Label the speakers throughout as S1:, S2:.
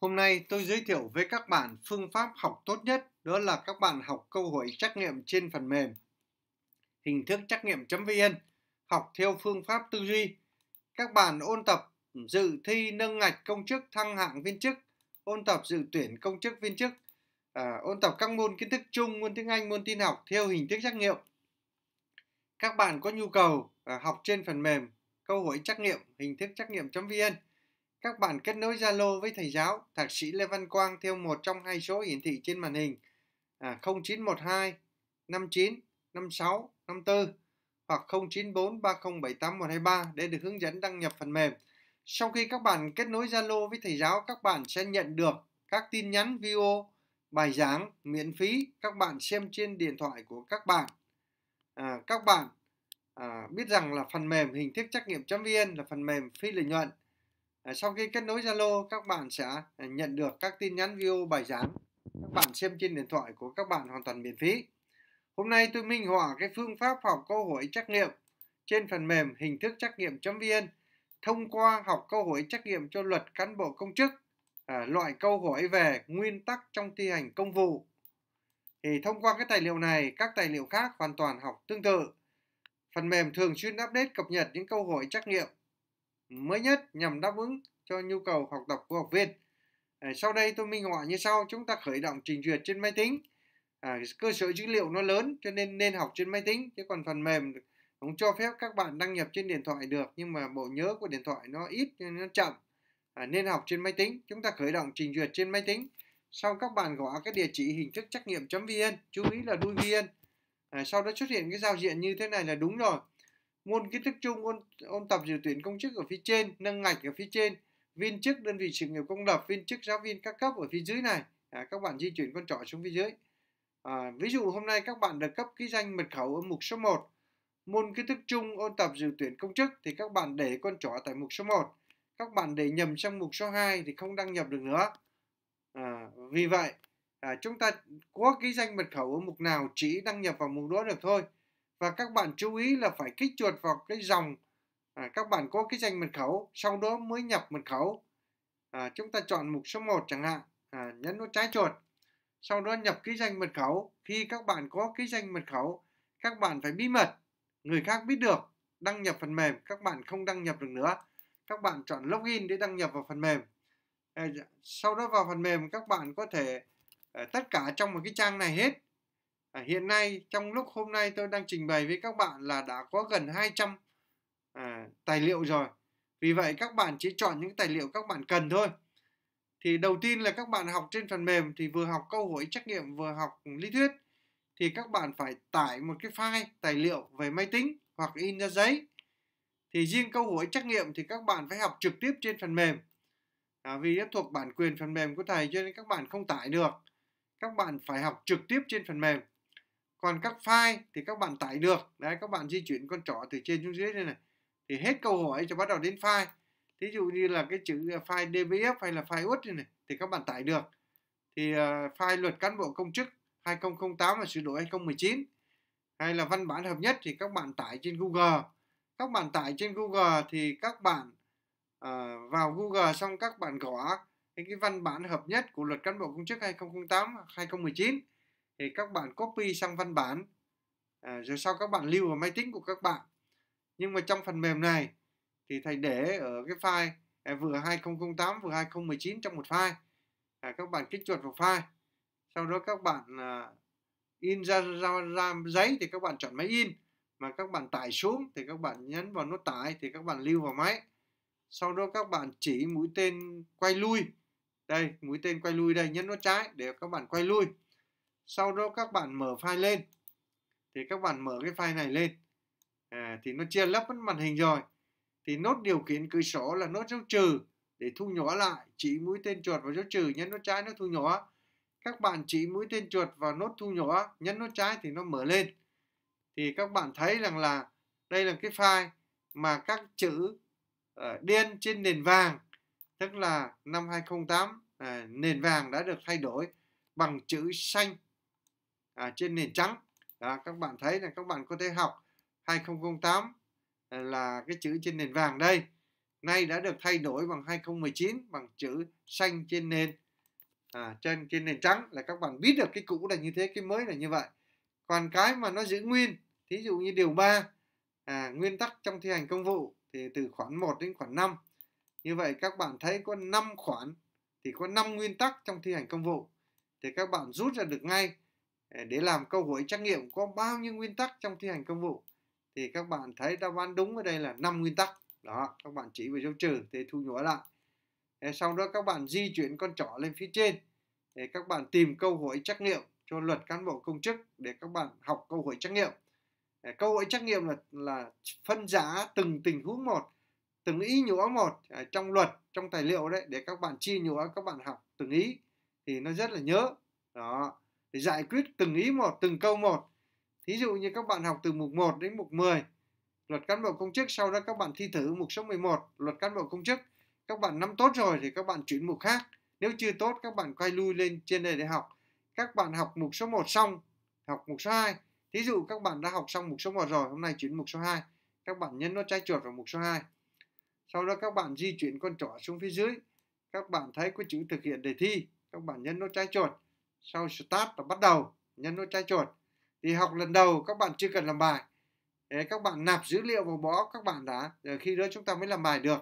S1: Hôm nay tôi giới thiệu với các bạn phương pháp học tốt nhất đó là các bạn học câu hỏi trắc nghiệm trên phần mềm hình thức trắc nghiệm.vn học theo phương pháp tư duy. Các bạn ôn tập ừ, dự thi nâng ngạch công chức thăng hạng viên chức, ôn tập dự tuyển công chức viên chức, à, ôn tập các môn kiến thức chung, môn tiếng Anh, môn tin học theo hình thức trắc nghiệm. Các bạn có nhu cầu à, học trên phần mềm câu hỏi trắc nghiệm hình thức trắc nghiệm.vn các bạn kết nối Zalo với thầy giáo Thạc sĩ Lê Văn Quang theo một trong hai số hiển thị trên màn hình à, 0912 59 56 54 hoặc 094 3078 123 để được hướng dẫn đăng nhập phần mềm. Sau khi các bạn kết nối Zalo với thầy giáo, các bạn sẽ nhận được các tin nhắn video bài giảng miễn phí các bạn xem trên điện thoại của các bạn. À, các bạn à, biết rằng là phần mềm hình thức trắc nghiệm.vn là phần mềm phi lợi nhuận Ờ, sau khi kết nối Zalo các bạn sẽ ờ, nhận được các tin nhắn video bài giảng các bạn xem trên điện thoại của các bạn hoàn toàn miễn phí hôm nay tôi minh họa cái phương pháp học câu hỏi trắc nghiệm trên phần mềm hình thức trắc nghiệm.vn thông qua học câu hỏi trắc nghiệm cho luật cán bộ công chức à, loại câu hỏi về nguyên tắc trong thi hành công vụ thì thông qua cái tài liệu này các tài liệu khác hoàn toàn học tương tự phần mềm thường xuyên update cập nhật những câu hỏi trắc nghiệm mới nhất nhằm đáp ứng cho nhu cầu học tập của học viên. À, sau đây tôi minh họa như sau, chúng ta khởi động trình duyệt trên máy tính. À, cơ sở dữ liệu nó lớn cho nên nên học trên máy tính, chứ còn phần mềm cũng cho phép các bạn đăng nhập trên điện thoại được nhưng mà bộ nhớ của điện thoại nó ít nên nó chậm. À, nên học trên máy tính, chúng ta khởi động trình duyệt trên máy tính. Sau các bạn gõ cái địa chỉ hình thức trắc nghiệm.vn, chú ý là đuôi vn. À, sau đó xuất hiện cái giao diện như thế này là đúng rồi môn kiến thức chung ôn, ôn tập dự tuyển công chức ở phía trên nâng ngạch ở phía trên viên chức đơn vị sự nghiệp công lập viên chức giáo viên các cấp ở phía dưới này à, các bạn di chuyển con trỏ xuống phía dưới à, ví dụ hôm nay các bạn được cấp ký danh mật khẩu ở mục số 1 môn kiến thức chung ôn tập dự tuyển công chức thì các bạn để con trỏ tại mục số 1 các bạn để nhầm sang mục số 2 thì không đăng nhập được nữa à, vì vậy à, chúng ta có ký danh mật khẩu ở mục nào chỉ đăng nhập vào mục đó được thôi và các bạn chú ý là phải kích chuột vào cái dòng à, các bạn có cái danh mật khẩu sau đó mới nhập mật khẩu à, chúng ta chọn mục số 1 chẳng hạn à, nhấn nút trái chuột sau đó nhập cái danh mật khẩu khi các bạn có cái danh mật khẩu các bạn phải bí mật người khác biết được đăng nhập phần mềm các bạn không đăng nhập được nữa các bạn chọn login để đăng nhập vào phần mềm à, dạ, sau đó vào phần mềm các bạn có thể à, tất cả trong một cái trang này hết à, hiện nay trong lúc hôm nay tôi đang trình bày với các bạn là đã có gần 200 à, tài liệu rồi vì vậy các bạn chỉ chọn những tài liệu các bạn cần thôi thì đầu tiên là các bạn học trên phần mềm thì vừa học câu hỏi trắc nghiệm vừa học lý thuyết thì các bạn phải tải một cái file tài liệu về máy tính hoặc in ra giấy thì riêng câu hỏi trắc nghiệm thì các bạn phải học trực tiếp trên phần mềm à, vì nó thuộc bản quyền phần mềm của thầy cho nên các bạn không tải được các bạn phải học trực tiếp trên phần mềm còn các file thì các bạn tải được đấy các bạn di chuyển con trỏ từ trên xuống dưới này này thì hết câu hỏi cho bắt đầu đến file thí dụ như là cái chữ à, file dbf hay là file ut này, này thì các bạn tải được thì uh, file luật cán bộ công chức 2008 và sửa đổi 2019 hay là văn bản hợp nhất thì các bạn tải trên Google các bạn tải trên Google thì các bạn uh, vào Google xong các bạn gõ cái, cái văn bản hợp nhất của luật cán bộ công chức 2008 2019 thì các bạn copy sang văn bản à, rồi sau các bạn lưu vào máy tính của các bạn nhưng mà trong phần mềm này thì thầy để ở cái file à, vừa 2008 vừa 2019 trong một file à, các bạn kích chuột vào file sau đó các bạn à, in ra, ra ra giấy thì các bạn chọn máy in mà các bạn tải xuống thì các bạn nhấn vào nút tải thì các bạn lưu vào máy sau đó các bạn chỉ mũi tên quay lui đây mũi tên quay lui đây nhấn nút trái để các bạn quay lui sau đó các bạn mở file lên thì các bạn mở cái file này lên à, thì nó chia lấp mất màn hình rồi thì nốt điều khiển cửa sổ là nốt dấu trừ để thu nhỏ lại chỉ mũi tên chuột vào dấu trừ nhấn nút trái nó thu nhỏ các bạn chỉ mũi tên chuột vào nốt thu nhỏ nhấn nút trái thì nó mở lên thì các bạn thấy rằng là đây là cái file mà các chữ uh, ờ, điên trên nền vàng tức là năm 2008 uh, à, nền vàng đã được thay đổi bằng chữ xanh à, trên nền trắng đó, các bạn thấy là các bạn có thể học 2008 à, là cái chữ trên nền vàng đây nay đã được thay đổi bằng 2019 bằng chữ xanh trên nền à, trên trên nền trắng là các bạn biết được cái cũ là như thế cái mới là như vậy còn cái mà nó giữ nguyên thí dụ như điều 3 à, nguyên tắc trong thi hành công vụ thì từ khoản 1 đến khoản 5 như vậy các bạn thấy có 5 khoản thì có 5 nguyên tắc trong thi hành công vụ thì các bạn rút ra được ngay Ờ, để làm câu hỏi trắc nghiệm có bao nhiêu nguyên tắc trong thi hành công vụ thì các bạn thấy đáp án đúng ở đây là 5 nguyên tắc đó các bạn chỉ về dấu trừ thì thu nhỏ lại ờ, sau đó các bạn di chuyển con trỏ lên phía trên để ờ, các bạn tìm câu hỏi trắc nghiệm cho luật cán bộ công chức để các bạn học câu hỏi trắc nghiệm câu hỏi trắc nghiệm là là phân giá từng tình huống một từng ý nhũa một trong luật trong tài liệu đấy để các bạn chi nhũa các bạn học từng ý thì nó rất là nhớ đó để giải quyết từng ý một, từng câu một. Thí dụ như các bạn học từ mục 1 đến mục 10, luật cán bộ công chức, sau đó các bạn thi thử mục số 11, luật cán bộ công chức. Các bạn nắm tốt rồi thì các bạn chuyển mục khác. Nếu chưa tốt các bạn quay lui lên trên này để học. Các bạn học mục số 1 xong, học mục số 2. Thí dụ các bạn đã học xong mục số 1 rồi, hôm nay chuyển mục số 2. Các bạn nhấn nó trái chuột vào mục số 2. Sau đó các bạn di chuyển con trỏ xuống phía dưới. Các bạn thấy có chữ thực hiện đề thi. Các bạn nhấn nó trái chuột sau start và bắt đầu nhấn nút trái chuột thì học lần đầu các bạn chưa cần làm bài Đấy, các bạn nạp dữ liệu vào bó các bạn đã rồi khi đó chúng ta mới làm bài được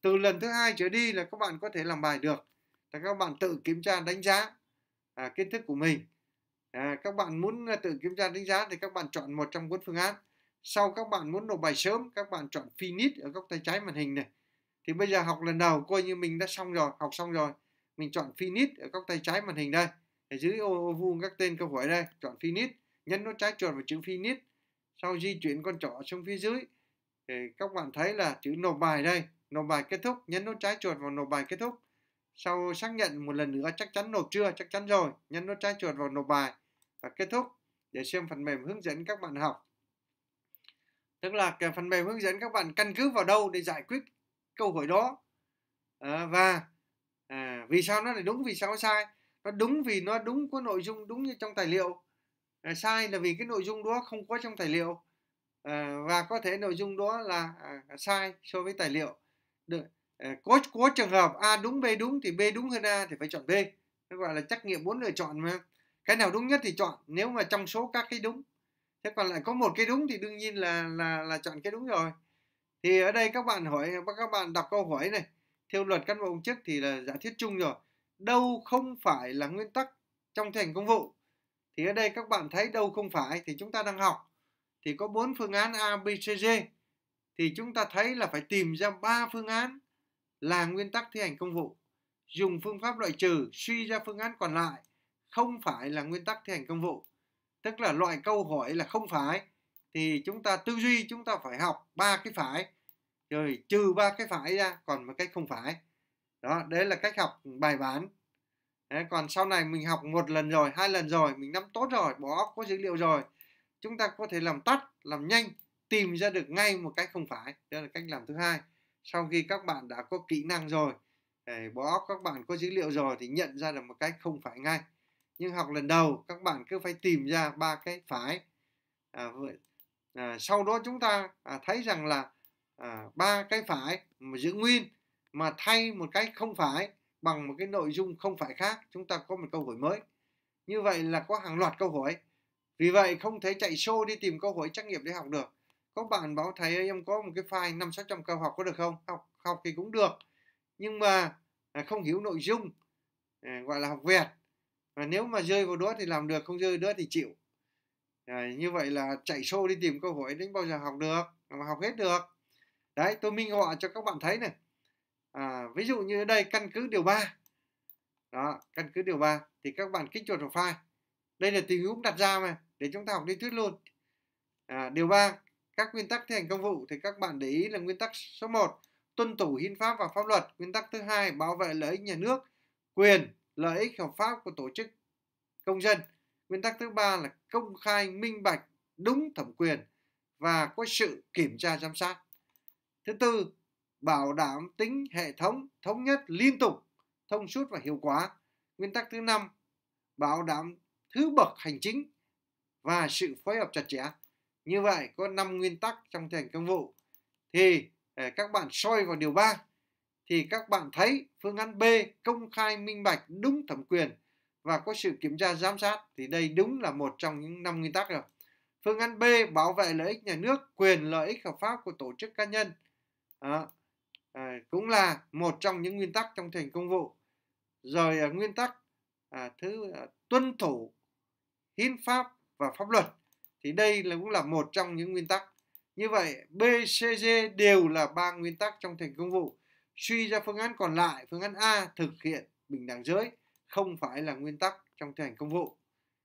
S1: từ lần thứ hai trở đi là các bạn có thể làm bài được là các bạn tự kiểm tra đánh giá à, kiến thức của mình à, các bạn muốn à, tự kiểm tra đánh giá thì các bạn chọn một trong bốn phương án sau các bạn muốn nộp bài sớm các bạn chọn finish ở góc tay trái màn hình này thì bây giờ học lần đầu coi như mình đã xong rồi học xong rồi mình chọn finish ở góc tay trái màn hình đây để dưới ô, ô vuông các tên câu hỏi đây chọn finish nhấn nút trái chuột vào chữ finish sau di chuyển con trỏ xuống phía dưới thì các bạn thấy là chữ nộp bài đây nộp bài kết thúc nhấn nút trái chuột vào nộp bài kết thúc sau xác nhận một lần nữa chắc chắn nộp chưa chắc chắn rồi nhấn nút trái chuột vào nộp bài và kết thúc để xem phần mềm hướng dẫn các bạn học tức là cái phần mềm hướng dẫn các bạn căn cứ vào đâu để giải quyết câu hỏi đó à, và à, vì sao nó lại đúng vì sao nó sai nó đúng vì nó đúng có nội dung đúng như trong tài liệu à, sai là vì cái nội dung đó không có trong tài liệu à, và có thể nội dung đó là à, sai so với tài liệu được à, ờ, có có trường hợp a đúng b đúng thì b đúng hơn a thì phải chọn b nó gọi là trắc nghiệm bốn lựa chọn mà cái nào đúng nhất thì chọn nếu mà trong số các cái đúng thế còn lại có một cái đúng thì đương nhiên là là là chọn cái đúng rồi thì ở đây các bạn hỏi các bạn đọc câu hỏi này theo luật cán bộ công chức thì là giả thiết chung rồi đâu không phải là nguyên tắc trong thi hành công vụ thì ở đây các bạn thấy đâu không phải thì chúng ta đang học thì có bốn phương án A, B, C, D thì chúng ta thấy là phải tìm ra ba phương án là nguyên tắc thi hành công vụ dùng phương pháp loại trừ suy ra phương án còn lại không phải là nguyên tắc thi hành công vụ tức là loại câu hỏi là không phải thì chúng ta tư duy chúng ta phải học ba cái phải rồi trừ ba cái phải ra còn một cái không phải đó đấy là cách học bài bản đấy, còn sau này mình học một lần rồi hai lần rồi mình nắm tốt rồi bỏ óc có dữ liệu rồi chúng ta có thể làm tắt làm nhanh tìm ra được ngay một cách không phải đó là cách làm thứ hai sau khi các bạn đã có kỹ năng rồi để bỏ óc các bạn có dữ liệu rồi thì nhận ra được một cách không phải ngay nhưng học lần đầu các bạn cứ phải tìm ra ba cái phải à, à, sau đó chúng ta à, thấy rằng là à, ba à, cái phải mà giữ nguyên mà thay một cách không phải bằng một cái nội dung không phải khác chúng ta có một câu hỏi mới như vậy là có hàng loạt câu hỏi vì vậy không thể chạy show đi tìm câu hỏi trắc nghiệm để học được có bạn bảo thầy ơi em có một cái file năm sáu trăm câu học có được không học học thì cũng được nhưng mà à, không hiểu nội dung à, gọi là học vẹt và nếu mà rơi vào đó thì làm được không rơi đó thì chịu à, như vậy là chạy show đi tìm câu hỏi đến bao giờ học được mà học hết được đấy tôi minh họa cho các bạn thấy này à, ví dụ như đây căn cứ điều 3 đó căn cứ điều 3 thì các bạn kích chuột vào file đây là tình huống đặt ra mà để chúng ta học lý thuyết luôn à, điều 3 các nguyên tắc thi hành công vụ thì các bạn để ý là nguyên tắc số 1 tuân thủ hiến pháp và pháp luật nguyên tắc thứ hai bảo vệ lợi ích nhà nước quyền lợi ích hợp pháp của tổ chức công dân nguyên tắc thứ ba là công khai minh bạch đúng thẩm quyền và có sự kiểm tra giám sát thứ tư bảo đảm tính hệ thống thống nhất liên tục thông suốt và hiệu quả nguyên tắc thứ năm bảo đảm thứ bậc hành chính và sự phối hợp chặt chẽ như vậy có 5 nguyên tắc trong thi hành công vụ thì ờ, các bạn soi vào điều 3 thì các bạn thấy phương án B công khai minh bạch đúng thẩm quyền và có sự kiểm tra giám sát thì đây đúng là một trong những năm nguyên tắc rồi. Phương án B bảo vệ lợi ích nhà nước, quyền lợi ích hợp pháp của tổ chức cá nhân. À, à, cũng là một trong những nguyên tắc trong thành công vụ rồi à, nguyên tắc à, thứ à, tuân thủ hiến pháp và pháp luật thì đây là cũng là một trong những nguyên tắc như vậy BCG đều là ba nguyên tắc trong thành công vụ suy ra phương án còn lại phương án A thực hiện bình đẳng giới không phải là nguyên tắc trong thi hành công vụ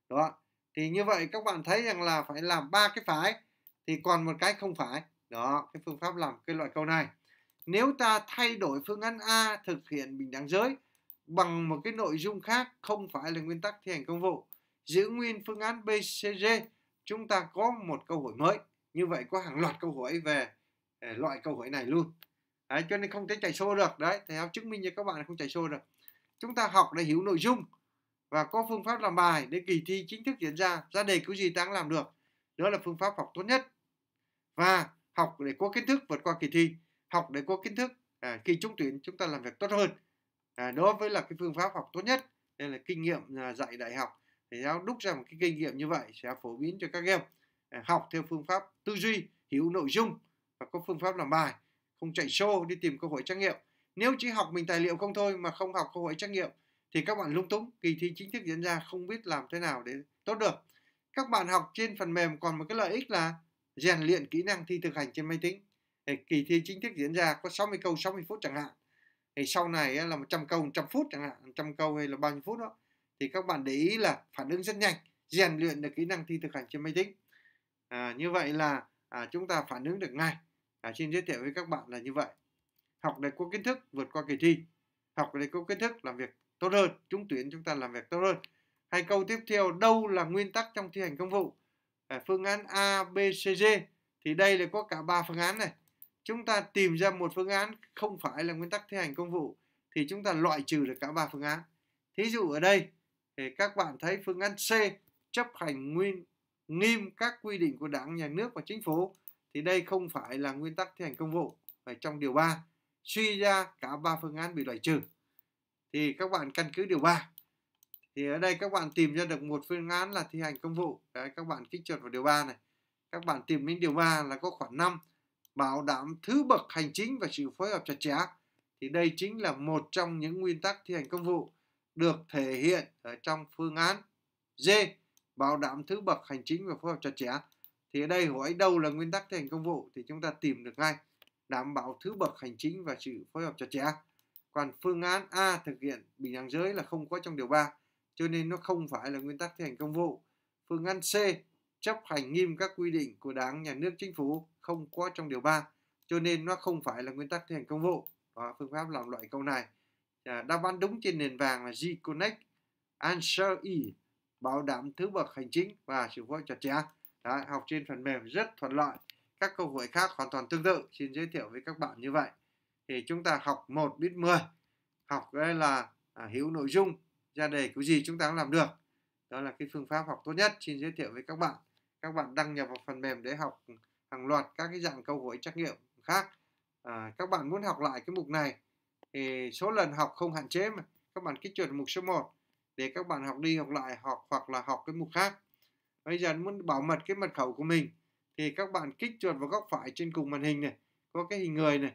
S1: đó thì như vậy các bạn thấy rằng là phải làm ba cái phải thì còn một cái không phải đó cái phương pháp làm cái loại câu này nếu ta thay đổi phương án A thực hiện bình đẳng giới bằng một cái nội dung khác không phải là nguyên tắc thi hành công vụ, giữ nguyên phương án B, C, D, chúng ta có một câu hỏi mới. Như vậy có hàng loạt câu hỏi về ờ, loại câu hỏi này luôn. Đấy, cho nên không thể chạy xô được. Đấy, thầy học chứng minh cho các bạn không chạy xô được. Chúng ta học để hiểu nội dung và có phương pháp làm bài để kỳ thi chính thức diễn ra. Ra đề cứ gì ta cũng làm được. Đó là phương pháp học tốt nhất. Và học để có kiến thức vượt qua kỳ thi học để có kiến thức à, khi trúng tuyển chúng ta làm việc tốt hơn à, đó với là cái phương pháp học tốt nhất nên là kinh nghiệm à, dạy đại học thầy giáo đúc ra một cái kinh nghiệm như vậy sẽ phổ biến cho các em à, học theo phương pháp tư duy hiểu nội dung và có phương pháp làm bài không chạy show đi tìm cơ hội trắc nghiệm nếu chỉ học mình tài liệu không thôi mà không học cơ hội trắc nghiệm thì các bạn lung túng kỳ thi chính thức diễn ra không biết làm thế nào để tốt được các bạn học trên phần mềm còn một cái lợi ích là rèn luyện kỹ năng thi thực hành trên máy tính kỳ thi chính thức diễn ra có 60 câu 60 phút chẳng hạn thì sau này là 100 câu 100 phút chẳng hạn 100 câu hay là bao nhiêu phút đó thì các bạn để ý là phản ứng rất nhanh rèn luyện được kỹ năng thi thực hành trên máy tính à, như vậy là à, chúng ta phản ứng được ngay à, xin giới thiệu với các bạn là như vậy học để có kiến thức vượt qua kỳ thi học để có kiến thức làm việc tốt hơn chúng tuyển chúng ta làm việc tốt hơn hai câu tiếp theo đâu là nguyên tắc trong thi hành công vụ à, phương án a b c d thì đây là có cả ba phương án này chúng ta tìm ra một phương án không phải là nguyên tắc thi hành công vụ thì chúng ta loại trừ được cả ba phương án thí dụ ở đây thì các bạn thấy phương án C chấp hành nguyên nghiêm các quy định của đảng nhà nước và chính phủ thì đây không phải là nguyên tắc thi hành công vụ và trong điều 3 suy ra cả ba phương án bị loại trừ thì các bạn căn cứ điều 3 thì ở đây các bạn tìm ra được một phương án là thi hành công vụ đấy các bạn kích chuột vào điều 3 này các bạn tìm đến điều 3 là có khoảng 5 bảo đảm thứ bậc hành chính và sự phối hợp chặt chẽ thì đây chính là một trong những nguyên tắc thi hành công vụ được thể hiện ở trong phương án D bảo đảm thứ bậc hành chính và phối hợp chặt chẽ thì ở đây hỏi đâu là nguyên tắc thi hành công vụ thì chúng ta tìm được ngay đảm bảo thứ bậc hành chính và sự phối hợp chặt chẽ còn phương án A thực hiện bình đẳng giới là không có trong điều 3 cho nên nó không phải là nguyên tắc thi hành công vụ phương án C chấp hành nghiêm các quy định của Đảng, Nhà nước, Chính phủ không có trong điều 3, cho nên nó không phải là nguyên tắc thi hành công vụ. Đó, phương pháp làm loại câu này. À, đáp án đúng trên nền vàng là G-Connect, Answer E, bảo đảm thứ bậc hành chính và sự phối chặt chẽ. Đấy, học trên phần mềm rất thuận lợi. Các câu hỏi khác hoàn toàn tương tự, xin giới thiệu với các bạn như vậy. Thì chúng ta học 1 biết 10, học đây là à, hiểu nội dung, ra đề cứu gì chúng ta cũng làm được. Đó là cái phương pháp học tốt nhất, xin giới thiệu với các bạn các bạn đăng nhập vào phần mềm để học hàng loạt các cái dạng câu hỏi trắc nghiệm khác à, các bạn muốn học lại cái mục này thì số lần học không hạn chế mà các bạn kích chuột mục số 1 để các bạn học đi học lại học hoặc là học cái mục khác bây giờ muốn bảo mật cái mật khẩu của mình thì các bạn kích chuột vào góc phải trên cùng màn hình này có cái hình người này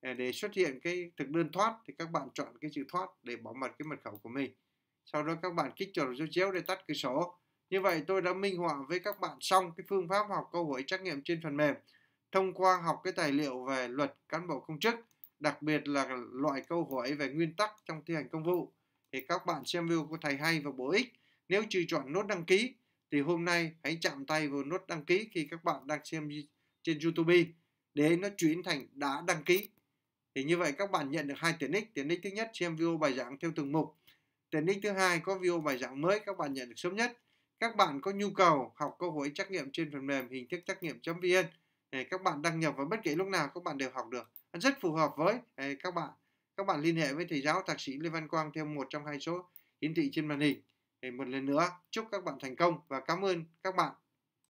S1: à, để xuất hiện cái thực đơn thoát thì các bạn chọn cái chữ thoát để bảo mật cái mật khẩu của mình sau đó các bạn kích chuột vào chéo để tắt cửa sổ như vậy tôi đã minh họa với các bạn xong cái phương pháp học câu hỏi trắc nghiệm trên phần mềm thông qua học cái tài liệu về luật cán bộ công chức, đặc biệt là loại câu hỏi về nguyên tắc trong thi hành công vụ. Thì các bạn xem video của thầy hay và bổ ích. Nếu chưa chọn nốt đăng ký thì hôm nay hãy chạm tay vào nút đăng ký khi các bạn đang xem trên YouTube để nó chuyển thành đã đăng ký. Thì như vậy các bạn nhận được hai tiện ích. Tiện ích thứ nhất xem video bài giảng theo từng mục. Tiện ích thứ hai có video bài giảng mới các bạn nhận được sớm nhất. Các bạn có nhu cầu học cơ hội trắc nghiệm trên phần mềm hình thức trắc nghiệm.vn thì các bạn đăng nhập vào bất kỳ lúc nào các bạn đều học được. Rất phù hợp với ờ, các bạn. Các bạn liên hệ với thầy giáo thạc sĩ Lê Văn Quang theo một trong hai số hiển thị trên màn hình. một lần nữa chúc các bạn thành công và cảm ơn các bạn.